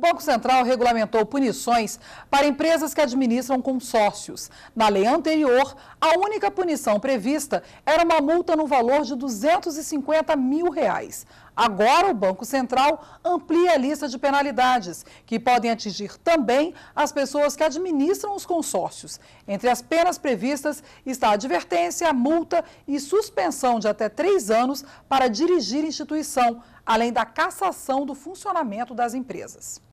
Banco Central regulamentou punições para empresas que administram consórcios. Na lei anterior, a única punição prevista era uma multa no valor de 250 mil reais. Agora, o Banco Central amplia a lista de penalidades, que podem atingir também as pessoas que administram os consórcios. Entre as penas previstas está a advertência, multa e suspensão de até três anos para dirigir instituição, além da cassação do funcionamento das empresas.